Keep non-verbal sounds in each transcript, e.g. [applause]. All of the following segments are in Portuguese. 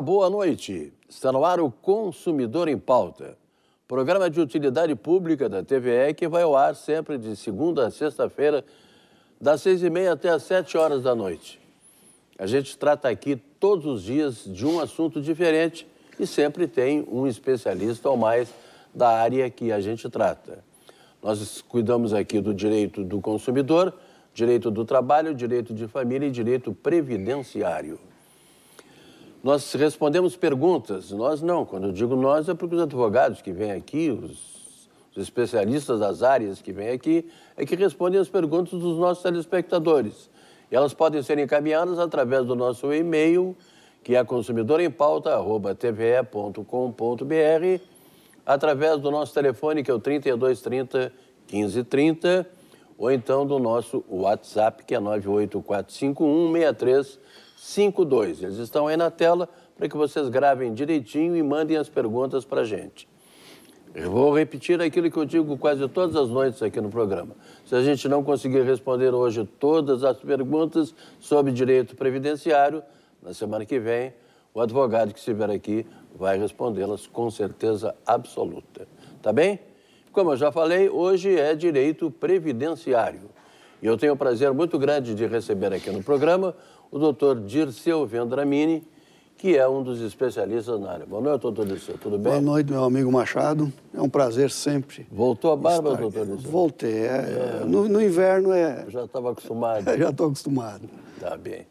boa noite. Está no ar o Consumidor em Pauta, programa de utilidade pública da TVE que vai ao ar sempre de segunda a sexta-feira, das seis e meia até as sete horas da noite. A gente trata aqui todos os dias de um assunto diferente e sempre tem um especialista ou mais da área que a gente trata. Nós cuidamos aqui do direito do consumidor, direito do trabalho, direito de família e direito previdenciário. Nós respondemos perguntas, nós não. Quando eu digo nós, é porque os advogados que vêm aqui, os, os especialistas das áreas que vêm aqui, é que respondem as perguntas dos nossos telespectadores. E elas podem ser encaminhadas através do nosso e-mail, que é consumidorempauta.tve.com.br, através do nosso telefone, que é o 3230 1530, ou então do nosso WhatsApp, que é 98451 63 52. Eles estão aí na tela para que vocês gravem direitinho e mandem as perguntas para a gente. Eu vou repetir aquilo que eu digo quase todas as noites aqui no programa. Se a gente não conseguir responder hoje todas as perguntas sobre direito previdenciário, na semana que vem, o advogado que estiver aqui vai respondê-las com certeza absoluta. Tá bem? Como eu já falei, hoje é direito previdenciário. E eu tenho o prazer muito grande de receber aqui no programa o doutor Dirceu Vendramini, que é um dos especialistas na área. Boa noite, doutor Dirceu, tudo bem? Boa noite, meu amigo Machado. É um prazer sempre. Voltou a barba, estar... doutor Dirceu? Voltei. É... É... No, no, inverno é. já estava acostumado. [laughs] já estou acostumado. Tá bem.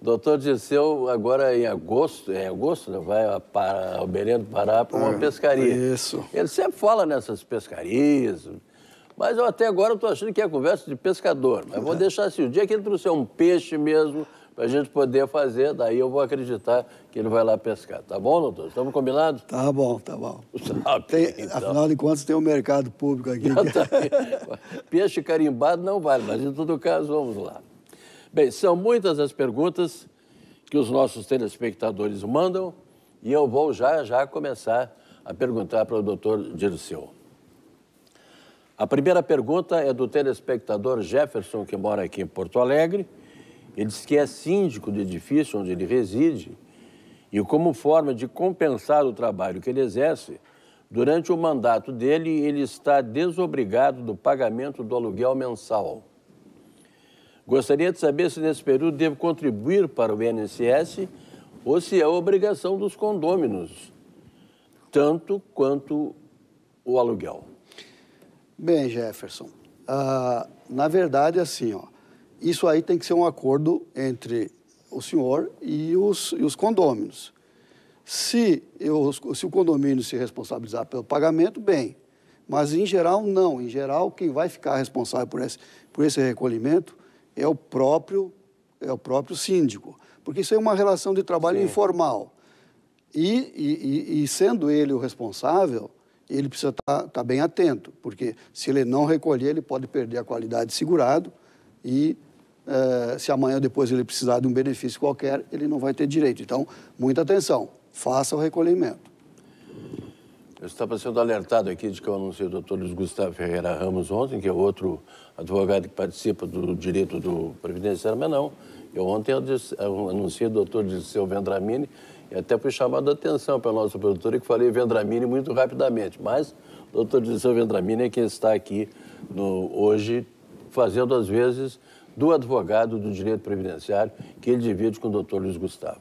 Doutor Dirceu, agora em agosto, em é agosto, né, vai para o Belém do Pará para uma é, pescaria. Isso. Ele sempre fala nessas pescarias, mas eu até agora estou achando que é conversa de pescador. Mas vou tá. deixar assim, o dia que ele trouxer um peixe mesmo para a gente poder fazer, daí eu vou acreditar que ele vai lá pescar. Tá bom, doutor? Estamos combinados? Tá bom, tá bom. Tá tem, então. Afinal de contas, tem um mercado público aqui. [laughs] Tá peixe carimbado não vale, mas em todo caso, vamos lá. Bem, são muitas as perguntas que os nossos telespectadores mandam e eu vou já já começar a perguntar para o doutor Dirceu. A primeira pergunta é do telespectador Jefferson, que mora aqui em Porto Alegre. Ele diz que é síndico do edifício onde ele reside e, como forma de compensar o trabalho que ele exerce, durante o mandato dele, ele está desobrigado do pagamento do aluguel mensal. Gostaria de saber se nesse período devo contribuir para o INSS ou se é obrigação dos condôminos, tanto quanto o aluguel. Bem, Jefferson, uh, na verdade, assim, ó, isso aí tem que ser um acordo entre o senhor e os, e os condôminos. Se, eu, se o condomínio se responsabilizar pelo pagamento, bem. Mas, em geral, não. Em geral, quem vai ficar responsável por esse, por esse recolhimento é o próprio é o próprio síndico, porque isso é uma relação de trabalho Sim. informal. E, e, e, sendo ele o responsável, ele precisa estar, tá, tá bem atento, porque se ele não recolher, ele pode perder a qualidade de segurado e eh, se amanhã ou depois ele precisar de um benefício qualquer, ele não vai ter direito. Então, muita atenção, faça o recolhimento. Eu estava sendo alertado aqui de que eu anunciei o doutor Luiz Gustavo Ferreira Ramos ontem, que é outro advogado que participa do direito do previdenciário, mas não. Eu ontem eu anunciei o doutor Dirceu Vendramini, e até fui chamado a atenção pela nossa produtora, que falei Vendramini muito rapidamente. Mas o doutor Dirceu Vendramini é quem está aqui no, hoje fazendo, às vezes, do advogado do direito previdenciário, que ele divide com o doutor Luiz Gustavo.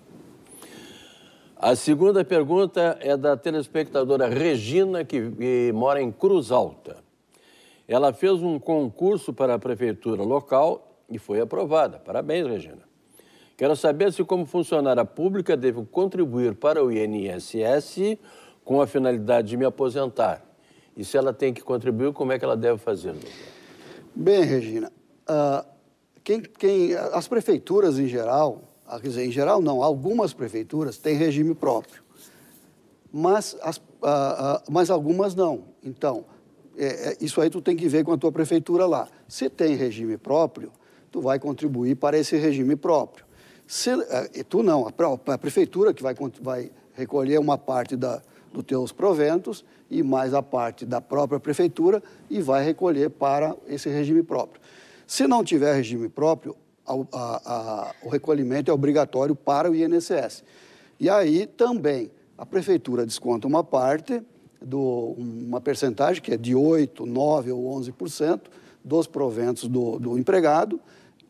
A segunda pergunta é da telespectadora Regina, que, que mora em Cruz Alta. Ela fez um concurso para a prefeitura local e foi aprovada. Parabéns, Regina. Quero saber se, como funcionária pública, devo contribuir para o INSS com a finalidade de me aposentar. E se ela tem que contribuir, como é que ela deve fazer? Bem, Regina, uh, quem, quem, as prefeituras em geral, ah, quer dizer, em geral não, algumas prefeituras têm regime próprio, mas, as, uh, uh, mas algumas não. Então, é, é, isso aí tu tem que ver com a tua prefeitura lá. Se tem regime próprio, tu vai contribuir para esse regime próprio. Se, é, e tu não, a, a prefeitura que vai, vai recolher uma parte da, dos teus proventos e mais a parte da própria prefeitura e vai recolher para esse regime próprio. Se não tiver regime próprio, a, a, o recolhimento é obrigatório para o INSS. E aí também a prefeitura desconta uma parte, do, uma percentagem que é de 8, 9 ou 11% dos proventos do, do empregado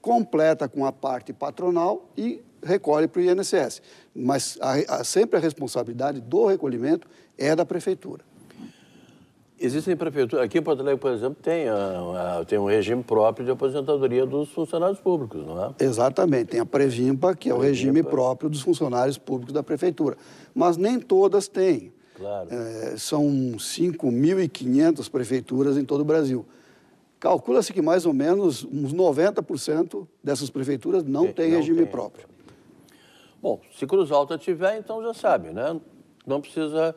completa com a parte patronal e recolhe para o INSS. Mas a, a, sempre a responsabilidade do recolhimento é da prefeitura. Existem prefeituras, aqui em Porto Alegre, por exemplo, tem, a, a, tem um regime próprio de aposentadoria dos funcionários públicos, não é? Exatamente, tem a Previmpa, que é o Previmpa. regime próprio dos funcionários públicos da prefeitura. Mas nem todas têm. Claro. É, são 5.500 prefeituras em todo o Brasil. Calcula-se que mais ou menos uns 90% dessas prefeituras não Sim, têm não regime tem. próprio. Bom, se Cruz Alta tiver, então já sabe, né? Não precisa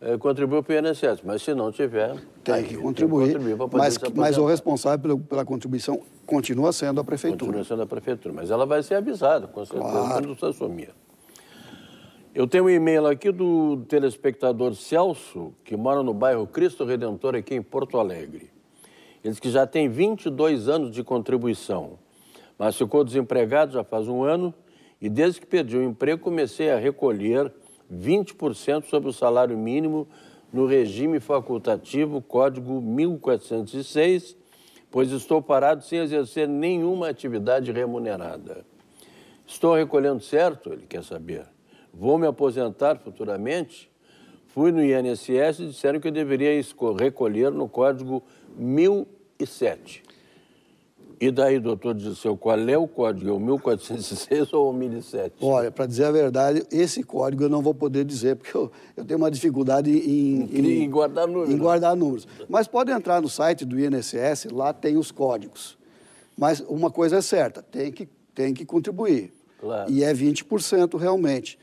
é, contribuir para o INSS, mas se não tiver... Tem aí, que contribuir, tem que contribuir poder mas, mas o responsável pela, pela, contribuição continua sendo a prefeitura. Continua sendo a prefeitura, mas ela vai ser avisada, com certeza, claro. quando se assumir. Eu tenho um e-mail aqui do telespectador Celso, que mora no bairro Cristo Redentor, aqui em Porto Alegre. Ele que já tem 22 anos de contribuição, mas ficou desempregado já faz um ano e desde que perdi o emprego comecei a recolher 20% sobre o salário mínimo no regime facultativo Código 1406, pois estou parado sem exercer nenhuma atividade remunerada. Estou recolhendo certo? Ele quer saber. Vou me aposentar futuramente? Fui no INSS e disseram que eu deveria recolher no código 1007. E daí, doutor seu qual é o código? É o 1406 ou o 1007? Olha, para dizer a verdade, esse código eu não vou poder dizer, porque eu, eu tenho uma dificuldade em, em, em, guardar números. em guardar números. Mas pode entrar no site do INSS, lá tem os códigos. Mas uma coisa é certa, tem que, tem que contribuir. Claro. E é 20% realmente.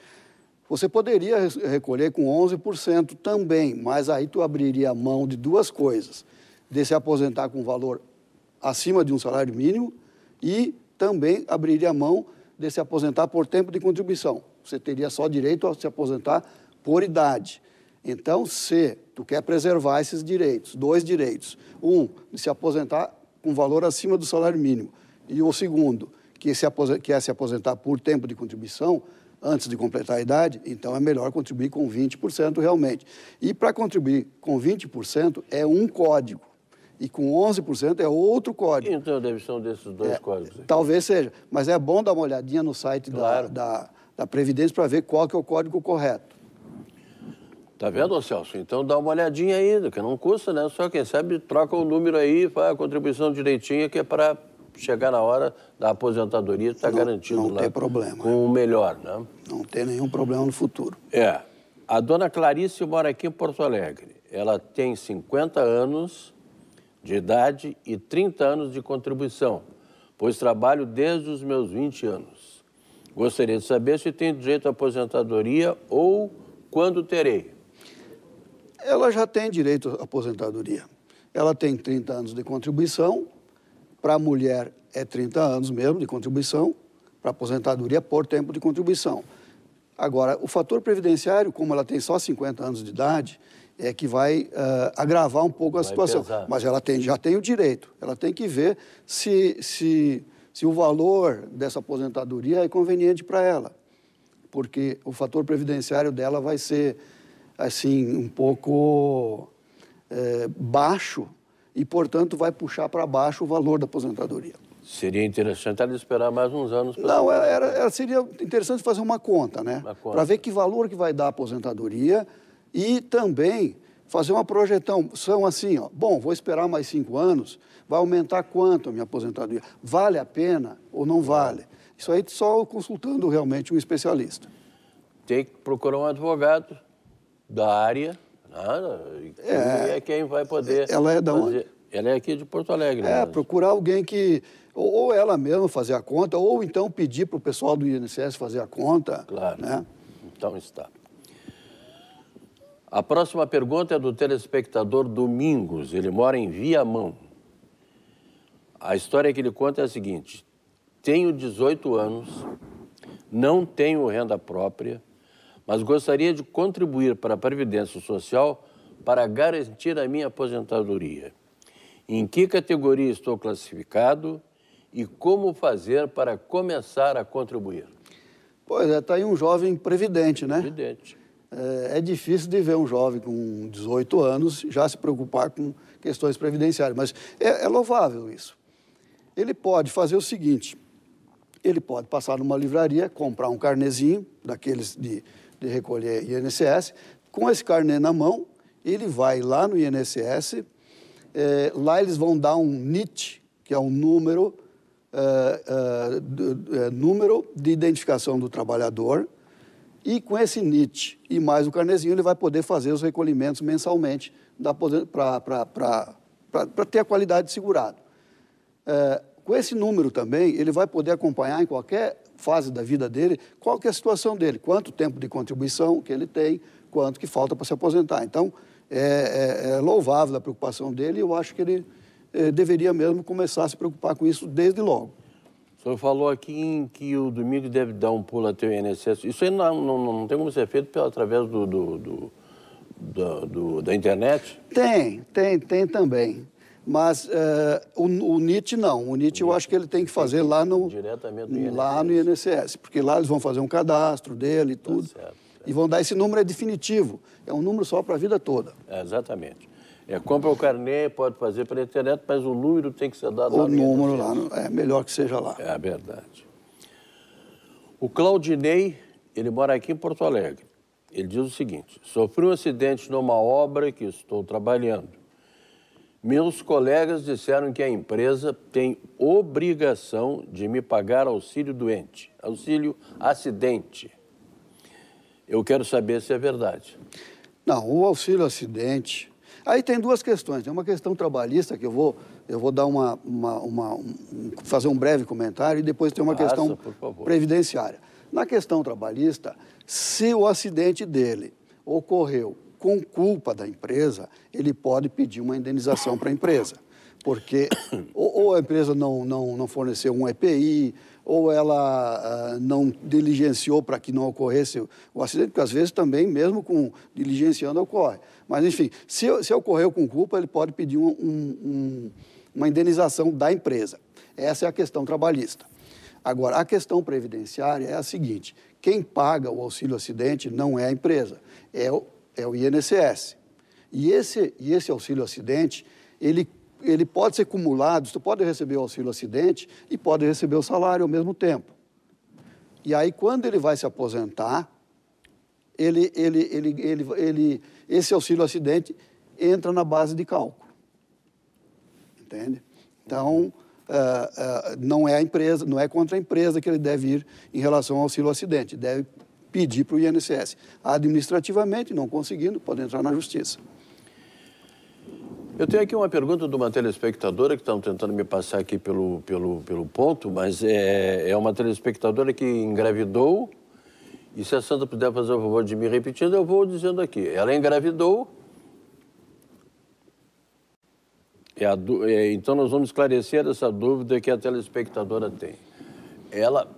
Você poderia recolher com 11% também, mas aí tu abriria a mão de duas coisas: de se aposentar com valor acima de um salário mínimo e também abriria a mão de se aposentar por tempo de contribuição. Você teria só direito a se aposentar por idade. Então, se tu quer preservar esses direitos, dois direitos, um, de se aposentar com valor acima do salário mínimo, e o segundo, que, se que é se aposentar por tempo de contribuição, antes de completar a idade, então é melhor contribuir com 20% realmente. E para contribuir com 20% é um código. E com 11% é outro código. Então, a divisão desses dois é, códigos. Aqui. Talvez seja, mas é bom dar uma olhadinha no site claro. da, da, da Previdência para ver qual que é o código correto. Tá vendo, Celso? Então dá uma olhadinha aí, que não custa, né? Só quem sabe troca o número aí, faz a contribuição direitinha, que é para chegar na hora da aposentadoria, está garantido não lá. Não tem problema. Com o melhor, né? Não tem nenhum problema no futuro. É. A dona Clarice mora aqui em Porto Alegre. Ela tem 50 anos de idade e 30 anos de contribuição, pois trabalho desde os meus 20 anos. Gostaria de saber se tem direito à aposentadoria ou quando terei. Ela já tem direito à aposentadoria. Ela tem 30 anos de contribuição para a mulher é 30 anos mesmo de contribuição, para a aposentadoria por tempo de contribuição. Agora, o fator previdenciário, como ela tem só 50 anos de idade, é que vai uh, agravar um pouco a vai situação. Pesar. Mas ela tem, já tem o direito, ela tem que ver se, se, se o valor dessa aposentadoria é conveniente para ela. Porque o fator previdenciário dela vai ser, assim, um pouco é, baixo e, portanto, vai puxar para baixo o valor da aposentadoria. Seria interessante ela esperar mais uns anos. Não, é, era, era, seria interessante fazer uma conta, né? Para ver que valor que vai dar a aposentadoria e também fazer uma projeção. São assim, ó, bom, vou esperar mais cinco anos, vai aumentar quanto a minha aposentadoria? Vale a pena ou não vale? Isso aí só consultando realmente um especialista. Tem que procurar um advogado da área Nada. É, é quem vai poder. É, ela é da fazer... onde? Ela é aqui de Porto Alegre. É, né? procurar alguém que. Ou ela mesma fazer a conta, ou então pedir para o pessoal do INSS fazer a conta. Claro. Né? Então está. A próxima pergunta é do telespectador Domingos. Ele mora em Viamão. A história que ele conta é a seguinte: tenho 18 anos, não tenho renda própria mas gostaria de contribuir para a Previdência Social para garantir a minha aposentadoria. Em que categoria estou classificado e como fazer para começar a contribuir? Pois é, está aí um jovem previdente, né? Previdente. É, é, difícil de ver um jovem com 18 anos já se preocupar com questões previdenciárias, mas é, é louvável isso. Ele pode fazer o seguinte: ele pode passar numa livraria, comprar um carnezinho, daqueles de de recolher INSS, com esse carnê na mão, ele vai lá no INSS, é, eh, lá eles vão dar um NIT, que é um número, é, é, número de identificação do trabalhador, e com esse NIT e mais o carnezinho, ele vai poder fazer os recolhimentos mensalmente para ter a qualidade segurada. com esse número também, ele vai poder acompanhar em qualquer fase da vida dele, qual que é a situação dele, quanto tempo de contribuição que ele tem, quanto que falta para se aposentar. Então, é, é, é louvável a preocupação dele e eu acho que ele é, deveria mesmo começar a se preocupar com isso desde logo. O senhor falou aqui em que o domingo deve dar um pulo até o INSS. Isso aí não, não, não tem como ser feito pela, através do, do, do, do da internet? Tem, tem, tem também. Mas uh, o, o, NIT não. O NIT eu acho que ele tem que fazer lá no, INSS. lá no INSS, porque lá eles vão fazer um cadastro dele e tá tudo. Tá certo, E vão dar esse número, é definitivo. É um número só para a vida toda. É, exatamente. É, compra o carnê, pode fazer pela internet, mas o número tem que ser dado o lá. O número lá, é melhor que seja lá. É a verdade. O Claudinei, ele mora aqui em Porto Alegre. Ele diz o seguinte: sofri um acidente numa obra que estou trabalhando. Meus colegas disseram que a empresa tem obrigação de me pagar auxílio doente, auxílio acidente. Eu quero saber se é verdade. Não, o auxílio acidente. Aí tem duas questões. Tem uma questão trabalhista que eu vou, eu vou dar uma, uma, uma um, fazer um breve comentário e depois tem uma Passa, questão previdenciária. Na questão trabalhista, se o acidente dele ocorreu com culpa da empresa, ele pode pedir uma indenização para a empresa. Porque ou, ou, a empresa não, não, não forneceu um EPI, ou ela ah, não diligenciou para que não ocorresse o acidente, porque às vezes também, mesmo com diligenciando, ocorre. Mas, enfim, se, se ocorreu com culpa, ele pode pedir um, um, uma indenização da empresa. Essa é a questão trabalhista. Agora, a questão previdenciária é a seguinte: quem paga o auxílio acidente não é a empresa, é o é o INSS. E esse, e esse auxílio acidente, ele, ele pode ser cumulado, você pode receber o auxílio acidente e pode receber o salário ao mesmo tempo. E aí, quando ele vai se aposentar, ele, ele, ele, ele, ele, esse auxílio acidente entra na base de cálculo. Entende? Então, uh, uh, não é a empresa, não é contra a empresa que ele deve ir em relação ao auxílio acidente, deve pedir para o INSS. Administrativamente, não conseguindo, pode entrar na justiça. Eu tenho aqui uma pergunta de uma telespectadora que estão tentando me passar aqui pelo, pelo, pelo ponto, mas é, é uma telespectadora que engravidou. E se a Santa puder fazer o favor de me repetindo, eu vou dizendo aqui. Ela engravidou. É a, é, então, nós vamos esclarecer essa dúvida que a telespectadora tem. Ela,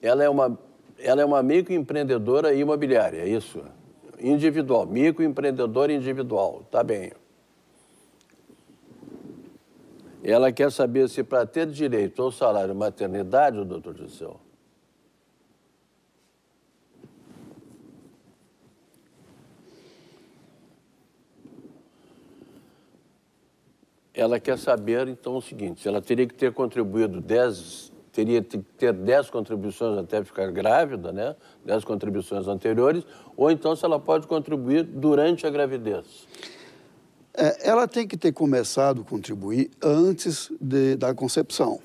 ela é uma ela é uma microempreendedora imobiliária, é isso? Individual, microempreendedora individual, tá bem. Ela quer saber se para ter direito ao salário maternidade, doutor Gisel, ela quer saber, então, o seguinte, ela teria que ter contribuído 10 teria que ter 10 contribuições até ficar grávida, né? 10 contribuições anteriores, ou então se ela pode contribuir durante a gravidez. É, ela tem que ter começado a contribuir antes de, da concepção.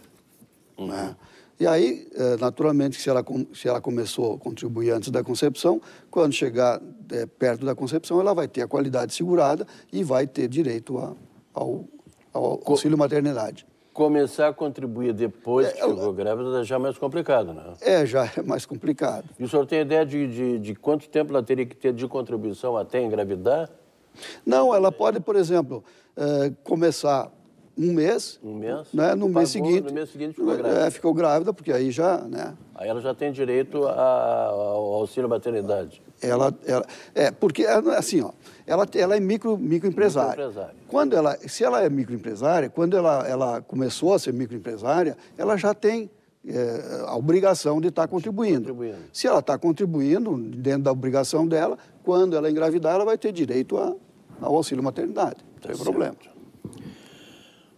Uhum. Né? E aí, é, naturalmente, se ela, se ela começou a contribuir antes da concepção, quando chegar é, perto da concepção, ela vai ter a qualidade segurada e vai ter direito a, ao, ao auxílio maternidade. Começar a contribuir depois é, que chegou eu... grávida já é mais complicado, né? É, já é mais complicado. E o senhor tem ideia de, de, de quanto tempo ela teria que ter de contribuição até engravidar? Não, ela pode, por exemplo, eh, começar um mês. Um mês? Né? No, mês seguinte, no mês seguinte ficou grávida. É, ficou grávida, porque aí já, né? Aí ela já tem direito a, a, ao auxílio maternidade. Ela, ela, é, porque, é, assim, ó, ela, ela é micro, microempresária. microempresária. Quando ela, se ela é microempresária, quando ela, ela começou a ser microempresária, ela já tem é, a obrigação de estar tá contribuindo. contribuindo. Se ela está contribuindo dentro da obrigação dela, quando ela engravidar, ela vai ter direito a, ao auxílio maternidade. Não tem tá problema. Certo.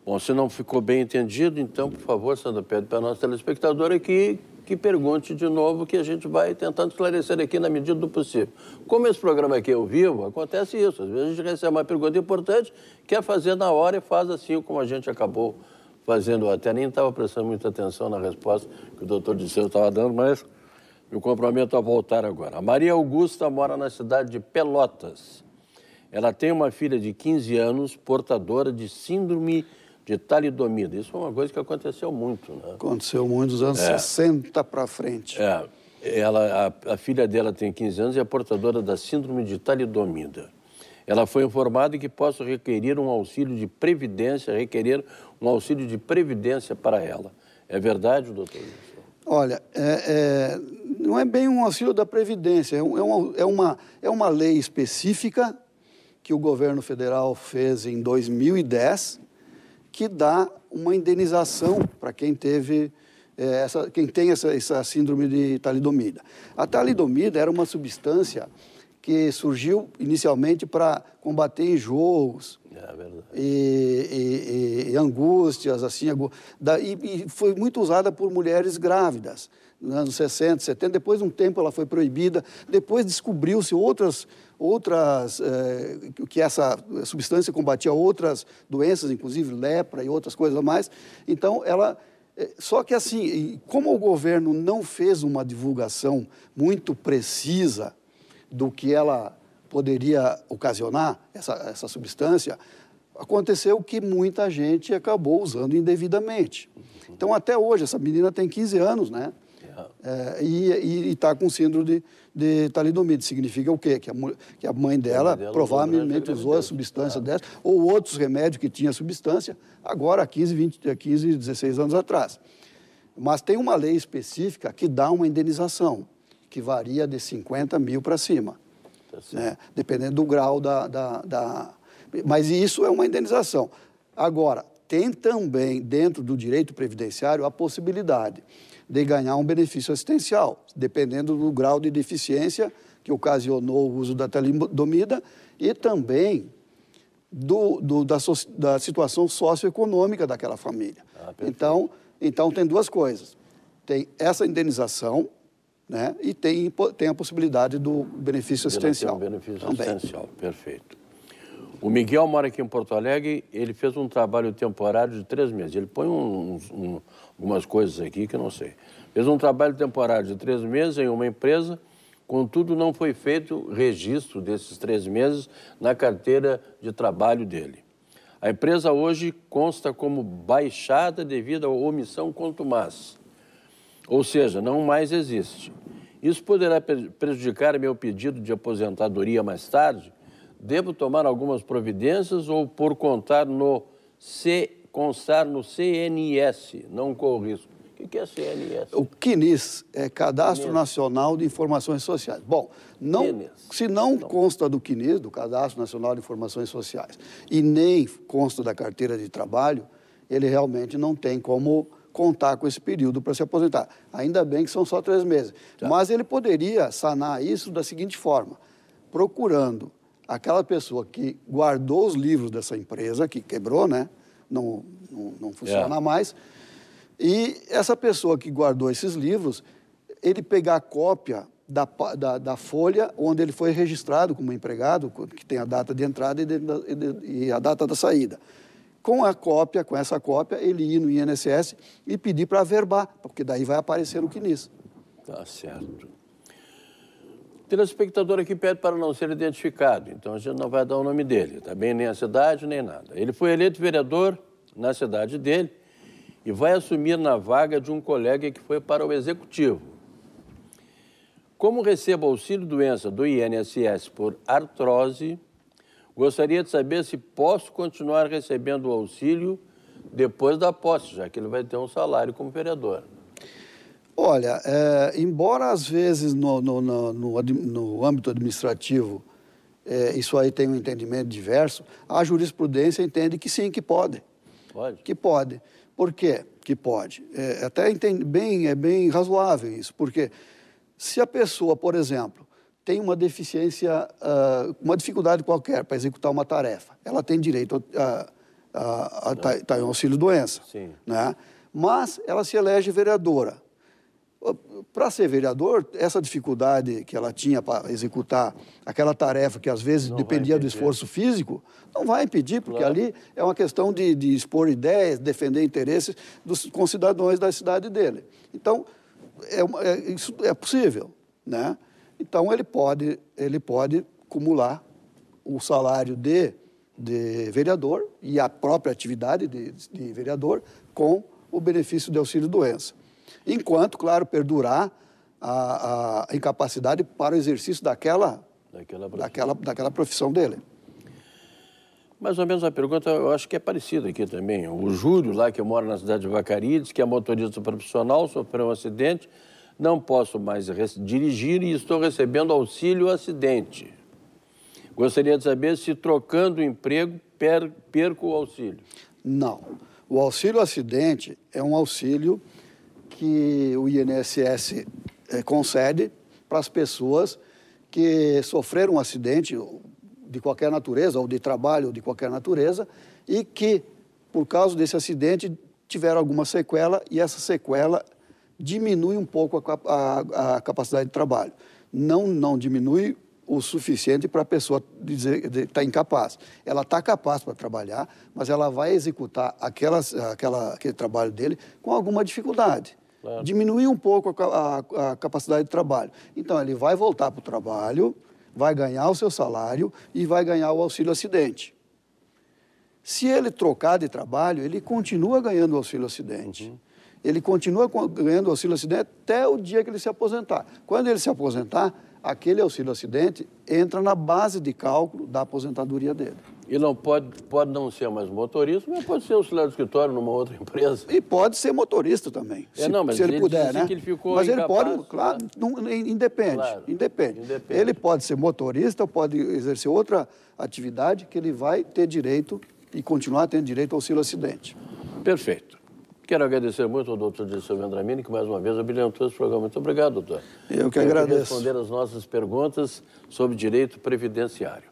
Bom, se não ficou bem entendido, então, por favor, Sandra, pede para a nossa telespectadora que, que pergunte de novo, que a gente vai tentando esclarecer aqui na medida do possível. Como esse programa aqui é ao vivo, acontece isso. Às vezes a gente recebe uma pergunta importante, quer fazer na hora e faz assim como a gente acabou fazendo até. Nem estava prestando muita atenção na resposta que o doutor Disseu estava dando, mas me comprometo a voltar agora. A Maria Augusta mora na cidade de Pelotas. Ela tem uma filha de 15 anos, portadora de síndrome de talidomida. Isso é uma coisa que aconteceu muito. Né? Aconteceu muito dos anos é. 60 para frente. É. Ela, a, a, filha dela tem 15 anos e é portadora da síndrome de talidomida. Ela foi informada que posso requerer um auxílio de previdência, requerer um auxílio de previdência para ela. É verdade, doutor? Olha, é, é, não é bem um auxílio da Previdência, é, é, um, é, uma, é uma lei específica que o governo federal fez em 2010 que dá uma indenização para quem teve é, essa, quem tem essa, essa síndrome de talidomida. A talidomida era uma substância que surgiu inicialmente para combater enjoos é e, e, e, angústias, assim, da, e, e, foi muito usada por mulheres grávidas, nos anos 60, 70, depois um tempo ela foi proibida, depois descobriu-se outras outras, eh, que essa substância combatia outras doenças, inclusive lepra e outras coisas mais. Então, ela eh, só que assim, como o governo não fez uma divulgação muito precisa do que ela poderia ocasionar, essa, essa substância, aconteceu que muita gente acabou usando indevidamente. Então, até hoje, essa menina tem 15 anos, né? É, e está com síndrome de, de talidomide. Significa o quê? Que a, que a mãe dela, a mãe dela provavelmente né? usou a substância dessa ou outros remédios que tinha substância, agora há 15, 20, 15, 16 anos atrás. Mas tem uma lei específica que dá uma indenização, que varia de 50 mil para cima, tá né? dependendo do grau da, da, da... Mas isso é uma indenização. Agora, tem também dentro do direito previdenciário a possibilidade de ganhar um benefício assistencial, dependendo do grau de deficiência que ocasionou o uso da talidomida e também do, do, da, so, da, situação socioeconômica daquela família. Ah, então, então, tem duas coisas. Tem essa indenização né, e tem, tem a possibilidade do benefício assistencial. Um benefício também. assistencial, perfeito. O Miguel mora aqui em Porto Alegre, ele fez um trabalho temporário de três meses. Ele põe um, um, algumas coisas aqui que eu não sei. Fez um trabalho temporário de três meses em uma empresa, contudo, não foi feito registro desses três meses na carteira de trabalho dele. A empresa hoje consta como baixada devido à omissão contumaz, ou seja, não mais existe. Isso poderá prejudicar meu pedido de aposentadoria mais tarde, devo tomar algumas providências ou por contar no C, constar no CNS, não corro risco? O que é CNS? O CNIS é Cadastro CNIS. Nacional de Informações Sociais. Bom, não, se não, consta do CNIS, do Cadastro Nacional de Informações Sociais, e nem consta da carteira de trabalho, ele realmente não tem como contar com esse período para se aposentar. Ainda bem que são só três meses. Tá. Mas ele poderia sanar isso da seguinte forma: procurando aquela pessoa que guardou os livros dessa empresa, que quebrou, né? Não, não, não funciona é. mais. E essa pessoa que guardou esses livros, ele pegar a cópia da, da, da, folha onde ele foi registrado como empregado, que tem a data de entrada e, de, e, e a data da saída. Com a cópia, com essa cópia, ele ir no INSS e pedir para averbar, porque daí vai aparecer o que nisso. Tá certo telespectador aqui pede para não ser identificado, então a gente não vai dar o nome dele, tá bem? Nem a cidade, nem nada. Ele foi eleito vereador na cidade dele e vai assumir na vaga de um colega que foi para o executivo. Como recebo auxílio doença do INSS por artrose, gostaria de saber se posso continuar recebendo o auxílio depois da posse, já que ele vai ter um salário como vereador. Né? Olha, é, embora às vezes no, no, no, no, no âmbito administrativo é, isso aí tem um entendimento diverso, a jurisprudência entende que sim, que pode. Pode? Que pode. Por quê que pode? É, até entende, bem, é bem razoável isso, porque se a pessoa, por exemplo, tem uma deficiência, uh, uma dificuldade qualquer para executar uma tarefa, ela tem direito a, a, a, a, a, tá, tá auxílio-doença. Sim. Né? Mas ela se elege vereadora para ser vereador, essa dificuldade que ela tinha para executar aquela tarefa que às vezes não dependia do é. esforço físico, não vai impedir, porque claro. ali é uma questão de, de expor ideias, defender interesses dos concidadãos da cidade dele. Então, é, é, isso é possível, né? Então, ele pode, ele pode acumular o salário de, de vereador e a própria atividade de, de vereador com o benefício de auxílio-doença. Enquanto, claro, perdurar a, a incapacidade para o exercício daquela, daquela, profissão. daquela, daquela profissão dele. Mais ou menos a pergunta, eu acho que é parecida aqui também. O Júlio, lá que mora na cidade de Vacaria, diz que é motorista profissional, sofreu um acidente, não posso mais dirigir e estou recebendo auxílio acidente. Gostaria de saber se trocando o emprego per perco o auxílio. Não. O auxílio acidente é um auxílio que o INSS eh, concede para as pessoas que sofreram um acidente de qualquer natureza, ou de trabalho, de qualquer natureza, e que, por causa desse acidente, tiveram alguma sequela e essa sequela diminui um pouco a, a, a capacidade de trabalho. Não, não diminui o suficiente para a pessoa dizer que está incapaz. Ela está capaz para trabalhar, mas ela vai executar aquelas, aquela, aquele trabalho dele com alguma dificuldade. Claro. Diminuir um pouco a, a, a capacidade de trabalho. Então, ele vai voltar para o trabalho, vai ganhar o seu salário e vai ganhar o auxílio acidente. Se ele trocar de trabalho, ele continua ganhando o auxílio acidente. Uhum. Ele continua ganhando o auxílio acidente até o dia que ele se aposentar. Quando ele se aposentar, aquele auxílio acidente entra na base de cálculo da aposentadoria dele. E não pode, pode não ser mais motorista, mas pode ser auxiliar do escritório numa outra empresa. E pode ser motorista também, é, se, não, mas se ele, ele puder, né? ele mas ele incapaz, pode, claro, né? não, independe, claro, independe. Independe. Ele pode ser motorista, ou pode exercer outra atividade que ele vai ter direito e continuar tendo direito ao auxílio acidente. Perfeito. Quero agradecer muito ao doutor Dirceu Vendramini, que mais uma vez abrilhantou esse programa. Muito obrigado, doutor. Eu que Eu Por responder as nossas perguntas sobre direito previdenciário.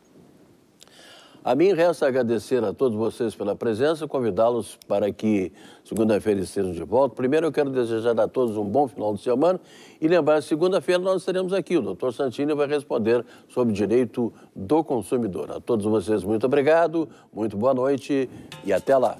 A mim resta agradecer a todos vocês pela presença convidá-los para que segunda-feira estejam de volta. Primeiro, eu quero desejar a todos um bom final de semana e lembrar que segunda-feira nós estaremos aqui. O doutor Santini vai responder sobre direito do consumidor. A todos vocês, muito obrigado, muito boa noite e até lá.